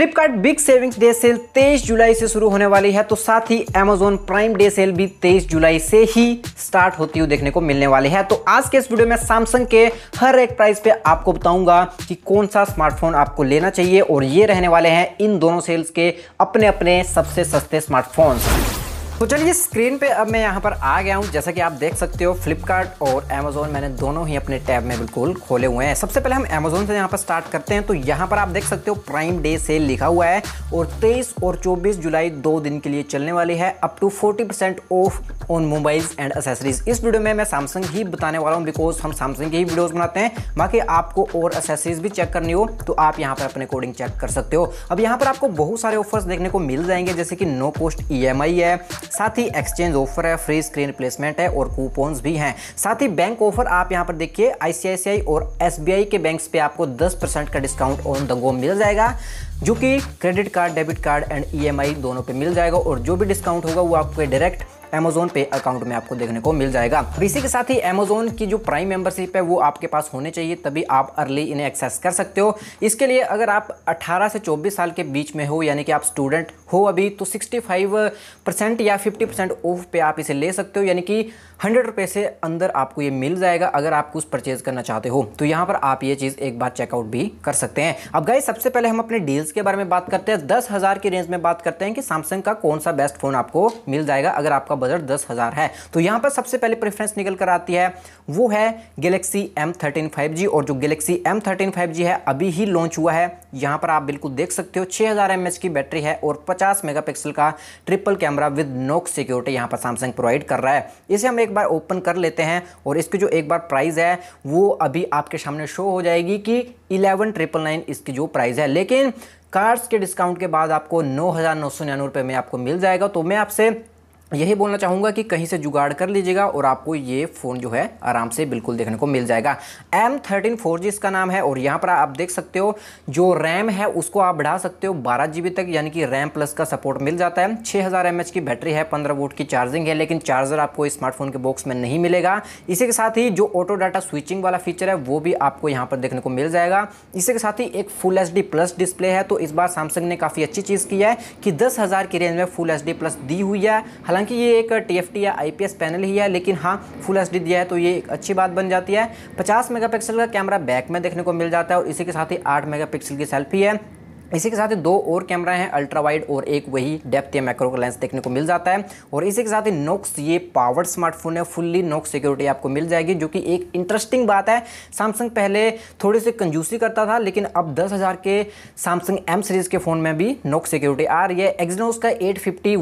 Flipkart big savings day sale 23 जुलाई से शुरू होने वाली है तो साथ ही अमेजोन प्राइम डे सेल भी 23 जुलाई से ही स्टार्ट होती हुई देखने को मिलने वाली है तो आज के इस वीडियो में सैमसंग के हर एक प्राइस पे आपको बताऊंगा कि कौन सा स्मार्टफोन आपको लेना चाहिए और ये रहने वाले हैं इन दोनों सेल्स के अपने अपने सबसे सस्ते स्मार्टफोन्स तो चलिए स्क्रीन पे अब मैं यहाँ पर आ गया हूँ जैसा कि आप देख सकते हो फ्लिपकार्ट और अमेजोन मैंने दोनों ही अपने टैब में बिल्कुल खोले हुए हैं सबसे पहले हम अमेजोन से यहाँ पर स्टार्ट करते हैं तो यहाँ पर आप देख सकते हो प्राइम डे सेल लिखा हुआ है और तेईस और चौबीस जुलाई दो दिन के लिए चलने वाली है up to forty percent off on mobiles and accessories इस वीडियो में मैं सैमसंग ही बताने वाला हूँ बिकॉज हम सैमसंग के ही वीडियोज़ बनाते हैं बाकी आपको और एसेसरीज भी चेक करनी हो तो आप यहाँ पर अपने अकॉर्डिंग चेक कर सकते हो अब यहाँ पर आपको बहुत सारे ऑफर्स देखने को मिल जाएंगे जैसे कि नो कॉस्ट ई है साथ ही एक्सचेंज ऑफर है फ्री स्क्रीन रिप्लेसमेंट है और कूपन्स भी हैं साथ ही बैंक ऑफर आप यहाँ पर देखिए आईसीआईसीआई और एसबीआई के बैंक्स पे आपको 10 परसेंट का डिस्काउंट ऑन द गो मिल जाएगा जो कि credit card debit card and ई दोनों पे मिल जाएगा और जो भी डिस्काउंट होगा वो आपके डायरेक्ट अमेजोन पे अकाउंट में आपको देखने को मिल जाएगा अब इसी के साथ ही अमेजोन की जो प्राइम मेंबरशिप है वो आपके पास होने चाहिए तभी आप अर्ली इन्हें एक्सेस कर सकते हो इसके लिए अगर आप 18 से 24 साल के बीच में हो यानी कि आप स्टूडेंट हो अभी तो 65 परसेंट या 50 परसेंट ऑफ पे आप इसे ले सकते हो यानी कि हंड्रेड रुपये से अंदर आपको ये मिल जाएगा अगर आप कुछ परचेज़ करना चाहते हो तो यहाँ पर आप ये चीज़ एक बार चेकआउट भी कर सकते हैं अब गाइस सबसे पहले हम अपने डील्स के बारे में बात करते हैं दस हज़ार की रेंज में बात करते हैं कि सैमसंग का कौन सा बेस्ट फ़ोन आपको मिल जाएगा अगर आपका बजट दस हज़ार है तो यहाँ पर सबसे पहले प्रेफरेंस निकल कर आती है वो है Galaxy M thirteen five G और जो Galaxy M thirteen five G है अभी ही लॉन्च हुआ है यहाँ पर आप बिल्कुल देख सकते हो छः हज़ार एम एच की बैटरी है और पच 50 मेगापिक्सल का triple camera with Knox security यहाँ पर सैमसंग प्रोवाइड कर रहा है इसे हम एक बार ओपन कर लेते हैं और इसकी जो एक बार प्राइस है वो अभी आपके सामने शो हो जाएगी कि इलेवन ट्रिपल नाइन इसकी जो प्राइस है लेकिन कार्ड्स के डिस्काउंट के बाद आपको नौ हज़ार नौ सौ निन्यानवे रुपये में आपको मिल जाएगा तो मैं आपसे यही बोलना चाहूँगा कि कहीं से जुगाड़ कर लीजिएगा और आपको ये फ़ोन जो है आराम से बिल्कुल देखने को मिल जाएगा एम थर्टीन फोर जी इसका नाम है और यहाँ पर आप देख सकते हो जो रैम है उसको आप बढ़ा सकते हो बारह जी तक यानी कि रैम प्लस का सपोर्ट मिल जाता है छह हज़ार की बैटरी है पंद्रह वोट की चार्जिंग है लेकिन चार्जर आपको स्मार्टफोन के बॉक्स में नहीं मिलेगा इसी के साथ ही जो ऑटो डाटा स्विचिंग वाला फीचर है वो भी आपको यहाँ पर देखने को मिल जाएगा इसी के साथ ही एक फुल एच प्लस डिस्प्ले है तो इस बार सैमसंग ने काफ़ी अच्छी चीज़ की है कि दस की रेंज में फुल एच प्लस दी हुई है हालांकि ये एक टी या आई पैनल ही है लेकिन हाँ फुल एच दिया है तो ये एक अच्छी बात बन जाती है पचास मेगापिक्सल का कैमरा बैक में देखने को मिल जाता है और इसी के साथ ही आठ मेगापिक्सल की सेल्फी है इसी के साथ दो और कैमरा हैं अल्ट्रा वाइड और एक वही डेप्थ या मैक्रो का लेंस देखने को मिल जाता है और इसी के साथ ही नोक्स ये पावर स्मार्टफोन है फुल्ली नोक्स सिक्योरिटी आपको मिल जाएगी जो कि एक इंटरेस्टिंग बात है सैमसंग पहले थोड़ी सी कंजूसी करता था लेकिन अब दस हज़ार के सैमसंग एम सीरीज़ के फ़ोन में भी नोक्स सिक्योरिटी आ रही है एक्जनोस का एट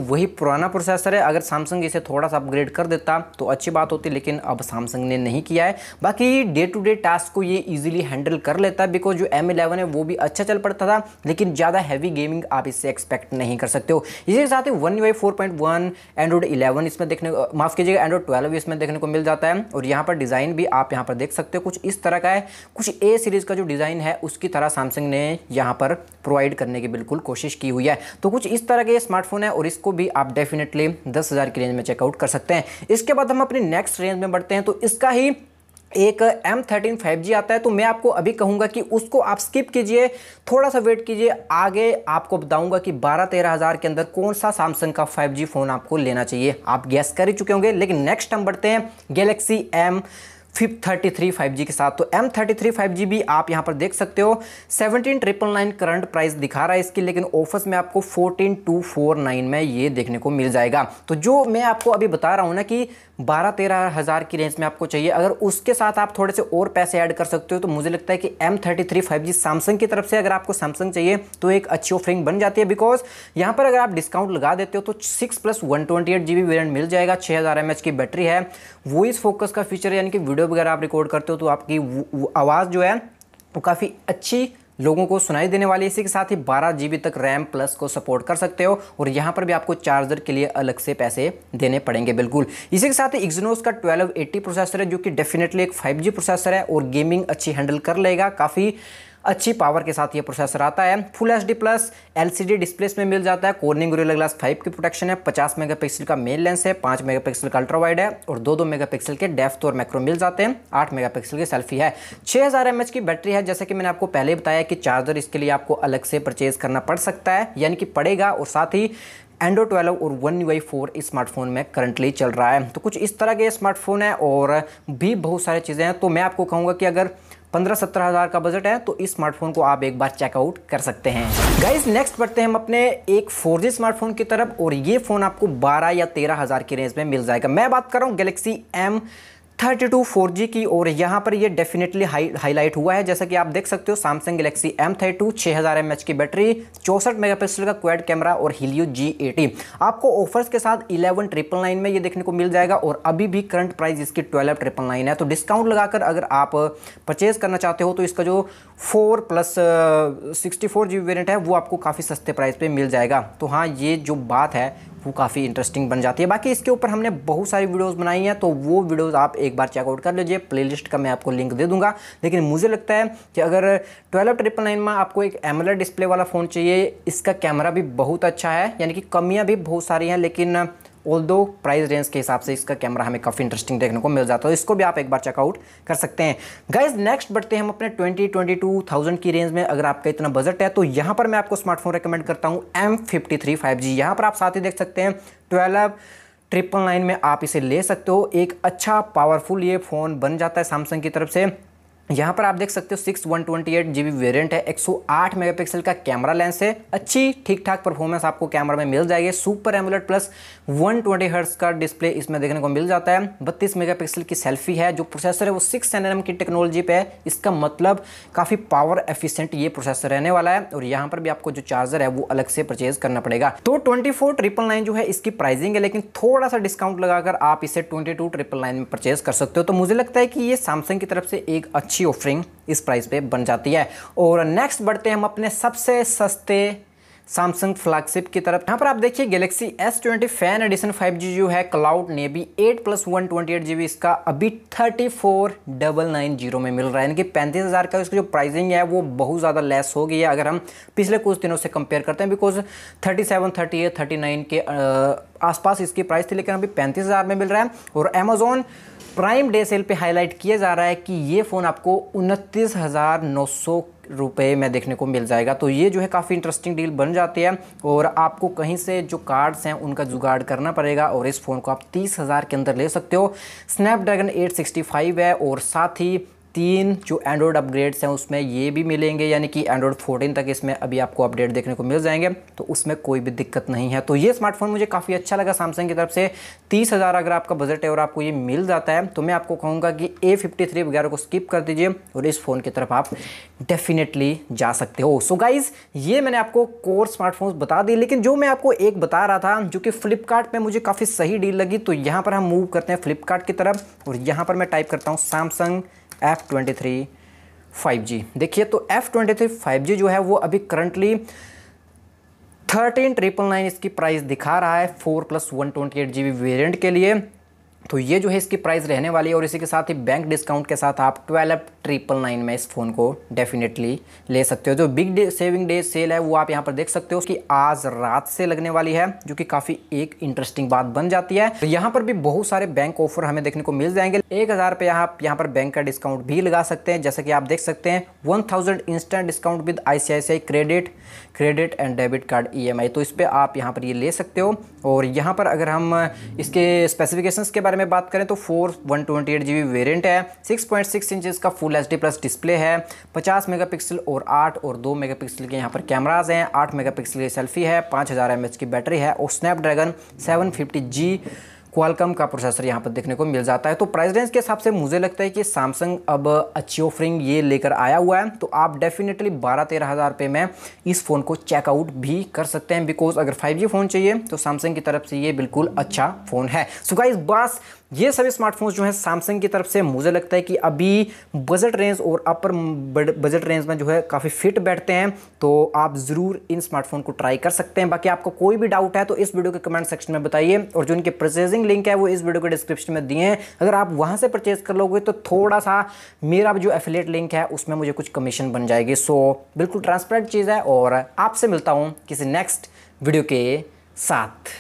वही पुराना प्रोसेसर है अगर सैमसंग इसे थोड़ा सा अपग्रेड कर देता तो अच्छी बात होती लेकिन अब सैमसंग ने नहीं किया है बाकी डे टू डे टास्क को ये ईजिली हैंडल कर लेता है बिकॉज जो एम है वो भी अच्छा चल पड़ता था लेकिन ज़्यादा हैवी गेमिंग आप इससे एक्सपेक्ट नहीं कर सकते हो इसी के साथ ही One UI four point one Android eleven इसमें देखने माफ़ कीजिएगा एंड्रॉइड ट्वेल्व इसमें देखने को मिल जाता है और यहाँ पर डिज़ाइन भी आप यहाँ पर देख सकते हो कुछ इस तरह का है कुछ ए सीरीज़ का जो डिज़ाइन है उसकी तरह सैमसंग ने यहाँ पर प्रोवाइड करने की बिल्कुल कोशिश की हुई है तो कुछ इस तरह के स्मार्टफोन है और इसको भी आप डेफिनेटली दस हज़ार की रेंज में चेकआउट कर सकते हैं इसके बाद हम अपनी नेक्स्ट रेंज में बढ़ते हैं तो इसका ही एक एम थर्टीन फाइव जी आता है तो मैं आपको अभी कहूँगा कि उसको आप स्किप कीजिए थोड़ा सा वेट कीजिए आगे आपको बताऊँगा कि बारह तेरह हज़ार के अंदर कौन सा सैमसंग का फाइव जी फ़ोन आपको लेना चाहिए आप गैस कर ही चुके होंगे लेकिन नेक्स्ट हम बढ़ते हैं गैलेक्सी एम फिफ थर्टी थ्री फाइव जी के साथ तो M thirty three five G भी आप यहाँ पर देख सकते हो seventeen triple nine current price दिखा रहा है इसकी लेकिन ऑफर्स में आपको फोर्टीन टू फोर नाइन में ये देखने को मिल जाएगा तो जो मैं आपको अभी बता रहा हूँ ना कि बारह तेरह हज़ार की रेंज में आपको चाहिए अगर उसके साथ आप थोड़े से और पैसे ऐड कर सकते हो तो मुझे लगता है कि M thirty three five G Samsung की तरफ से अगर आपको सैमसंग चाहिए तो एक अच्छी ऑफरिंग बन जाती है बिकॉज यहाँ पर अगर आप डिस्काउंट लगा देते हो तो six plus one twenty eight G B variant मिल जाएगा छः हज़ार एम एच की बैटरी है वॉइस फोकस का फीचर यानी कि वीडियो वगैरह आप रिकॉर्ड करते हो तो आपकी आवाज़ जो है वो काफ़ी अच्छी लोगों को सुनाई देने वाली इसी के साथ ही बारह जी तक रैम प्लस को सपोर्ट कर सकते हो और यहाँ पर भी आपको चार्जर के लिए अलग से पैसे देने पड़ेंगे बिल्कुल इसी के साथ ही इग्जनोस का 1280 प्रोसेसर है जो कि डेफिनेटली एक 5G प्रोसेसर है और गेमिंग अच्छी हैंडल कर लेगा काफ़ी अच्छी पावर के साथ ये प्रोसेसर आता है full H D plus L C D display में मिल जाता है कोर्निंग गोरिल्ला ग्लास फाइव की प्रोटेक्शन है पचास मेगा पिक्सल का मेन लेंस है पाँच मेगा पिक्सल का अल्ट्रा वाइड है और दो दो मेगा पिक्सल के डेफ्थ और मैक्रो मिल जाते हैं आठ मेगा पिक्सल की सेल्फी है छः हज़ार एम एच की बैटरी है जैसे कि मैंने आपको पहले बताया कि चार्जर इसके लिए आपको अलग से परचेज करना पड़ सकता है यानी कि पड़ेगा और साथ ही एंडो 12 और One U I four smartphone में करंटली चल रहा है तो कुछ इस तरह के स्मार्टफोन है और भी बहुत सारी चीज़ें हैं तो मैं आपको कहूँगा कि अगर पंद्रह सत्रह हज़ार का बजट है तो इस स्मार्टफोन को आप एक बार चेकआउट कर सकते हैं गाइज नेक्स्ट बढ़ते हैं हम अपने एक फोर जी स्मार्टफोन की तरफ और ये फ़ोन आपको बारह या तेरह हज़ार की रेंज में मिल जाएगा मैं बात कर रहा हूँ Galaxy M thirty two four G की और यहाँ पर ये डेफिनेटली हाई हाईलाइट हुआ है जैसा कि आप देख सकते हो Samsung Galaxy M thirty two छः हज़ार एम एच की बैटरी चौसठ मेगापिक्सल का क्वेड कैमरा और हिलियो जी एटी आपको ऑफर्स के साथ इलेवन ट्रिपल नाइन में ये देखने को मिल जाएगा और अभी भी करंट प्राइस इसकी ट्वेल्व ट्रिपल नाइन है तो डिस्काउंट लगाकर अगर आप परचेज करना चाहते हो तो इसका जो four plus sixty four G variant है वो आपको काफ़ी सस्ते प्राइस पर मिल जाएगा तो हाँ ये जो बात है वो काफ़ी इंटरेस्टिंग बन जाती है बाकी इसके ऊपर हमने बहुत सारी वीडियोस बनाई हैं तो वो वीडियोस आप एक बार चेकआउट कर लीजिए प्लेलिस्ट का मैं आपको लिंक दे दूंगा लेकिन मुझे लगता है कि अगर ट्वेल्व ट्रिपल नाइन में आपको एक एमलर डिस्प्ले वाला फ़ोन चाहिए इसका कैमरा भी बहुत अच्छा है यानी कि कमियाँ भी बहुत सारी हैं लेकिन ऑल दो प्राइस रेंज के हिसाब से इसका कैमरा हमें काफ़ी इंटरेस्टिंग देखने को मिल जाता है तो इसको भी आप एक बार चेकआउट कर सकते हैं गाइज नेक्स्ट बढ़ते हैं हम अपने ट्वेंटी ट्वेंटी टू थाउजेंड की रेंज में अगर आपका इतना बजट है तो यहाँ पर मैं आपको स्मार्टफोन रिकमेंड करता हूँ M fifty three five G यहाँ पर आप साथ ही देख सकते हैं ट्वेल्व ट्रिपल नाइन में आप इसे ले सकते हो एक अच्छा पावरफुल ये फ़ोन बन जाता है सैमसंग की तरफ से यहाँ पर आप देख सकते हो six one twenty eight G B variant है 108 मेगापिक्सल का कैमरा लेंस है अच्छी ठीक ठाक परफॉर्मेंस आपको कैमरा में मिल जाएगी सुपर एमुलेट प्लस 120 ट्वेंटी का डिस्प्ले इसमें देखने को मिल जाता है 32 मेगापिक्सल की सेल्फी है जो प्रोसेसर है वो सिक्स एन की टेक्नोलॉजी पे है इसका मतलब काफ़ी पावर एफिशियंट ये प्रोसेसर रहने वाला है और यहाँ पर भी आपको जो चार्जर है वो अलग से परचेज करना पड़ेगा तो ट्वेंटी जो है इसकी प्राइसिंग है लेकिन थोड़ा सा डिस्काउंट लगाकर आप इसे ट्वेंटी में परचेज कर सकते हो तो मुझे लगता है कि ये सैमसंग की तरफ से एक अच्छी अच्छी ऑफरिंग इस प्राइस पे बन जाती है और नेक्स्ट बढ़ते हैं हम अपने सबसे सस्ते सैमसंग फ्लैगशिप की तरफ यहाँ पर आप देखिए Galaxy S20 twenty fan edition five G जो है क्लाउड ने भी एट प्लस वन ट्वेंटी इसका अभी thirty four double nine zero में मिल रहा है यानी कि पैंतीस हज़ार का इसका जो प्राइसिंग है वो बहुत ज़्यादा लेस हो गई है अगर हम पिछले कुछ दिनों से कंपेयर करते हैं because thirty seven thirty eight thirty nine के आसपास इसकी प्राइस थी लेकिन अभी पैंतीस हज़ार में मिल रहा है और अमेज़ोन प्राइम डे सेल पे हाईलाइट किया जा रहा है कि ये फ़ोन आपको उनतीस हज़ार नौ सौ रुपये में देखने को मिल जाएगा तो ये जो है काफ़ी इंटरेस्टिंग डील बन जाती है और आपको कहीं से जो कार्ड्स हैं उनका जुगाड़ करना पड़ेगा और इस फ़ोन को आप तीस हज़ार के अंदर ले सकते हो स्नैपड्रैगन फाइव है और साथ ही तीन जो एंड्रॉयड अपग्रेड्स हैं उसमें ये भी मिलेंगे यानी कि एंड्रॉयड 14 तक इसमें अभी आपको अपडेट देखने को मिल जाएंगे तो उसमें कोई भी दिक्कत नहीं है तो ये स्मार्टफोन मुझे काफ़ी अच्छा लगा सैमसंग की तरफ से तीस हज़ार अगर आपका बजट है और आपको ये मिल जाता है तो मैं आपको कहूँगा कि ए फिफ्टी वगैरह को स्किप कर दीजिए और इस फ़ोन की तरफ आप डेफिनेटली जा सकते हो सो गाइज़ ये मैंने आपको कोर स्मार्टफोन्स बता दी लेकिन जो मैं आपको एक बता रहा था जो कि फ्लिपकार्ट में मुझे काफ़ी सही डील लगी तो यहाँ पर हम मूव करते हैं फ्लिपकार्ट की तरफ और यहाँ पर मैं टाइप करता हूँ Samsung F twenty three five G देखिए तो F twenty three five G जो है वो अभी करंटली थर्टीन ट्रिपल नाइन इसकी प्राइस दिखा रहा है four plus one twenty eight G B वेरियंट के लिए तो ये जो है इसकी प्राइस रहने वाली है और इसी के साथ ही बैंक डिस्काउंट के साथ आप ट्वेल्व ट्रिपल नाइन में इस फ़ोन को डेफिनेटली ले सकते हो जो big day saving day sale है वो आप यहाँ पर देख सकते हो कि आज रात से लगने वाली है जो कि काफ़ी एक इंटरेस्टिंग बात बन जाती है तो यहाँ पर भी बहुत सारे बैंक ऑफर हमें देखने को मिल जाएंगे एक हज़ार पे आप यहाँ पर बैंक का डिस्काउंट भी लगा सकते हैं जैसा कि आप देख सकते हैं one thousand instant discount with I credit credit and debit card ई तो इस पर आप यहाँ पर ये ले सकते हो और यहाँ पर अगर हम इसके स्पेसिफिकेशंस के बारे में बात करें तो फोर वन ट्वेंटी एट जी वेरियंट है सिक्स पॉइंट सिक्स इंचज़ का full H D plus display है पचास मेगा पिक्सल और आठ और दो मेगा पिक्सल के यहाँ पर कैमराज हैं आठ मेगा पिक्सल की सेल्फी है पाँच हज़ार एम एच की बैटरी है और Snapdragon seven fifty G Qualcomm का प्रोसेसर यहाँ पर देखने को मिल जाता है तो प्राइस रेंज के हिसाब से मुझे लगता है कि सैमसंग अब अच्छी ऑफरिंग ये लेकर आया हुआ है तो आप डेफिनेटली बारह तेरह हज़ार रुपये में इस फ़ोन को चेकआउट भी कर सकते हैं बिकॉज अगर फाइव फ़ोन चाहिए तो सैमसंग की तरफ से ये बिल्कुल अच्छा फ़ोन है सो गाइस बस ये सभी स्मार्टफोन्स जो हैं सैमसंग की तरफ से मुझे लगता है कि अभी बजट रेंज और अपर बजट रेंज में जो है काफ़ी फिट बैठते हैं तो आप ज़रूर इन स्मार्टफोन को ट्राई कर सकते हैं बाकी आपको कोई भी डाउट है तो इस वीडियो के कमेंट सेक्शन में बताइए और जो इनके परचेजिंग लिंक है वो इस वीडियो के डिस्क्रिप्शन में दिए हैं अगर आप वहाँ से परचेज कर लोगे तो थोड़ा सा मेरा जो एफिलेट लिंक है उसमें मुझे कुछ कमीशन बन जाएगी सो बिल्कुल ट्रांसपेरेंट चीज़ है और आपसे मिलता हूँ किसी नेक्स्ट वीडियो के साथ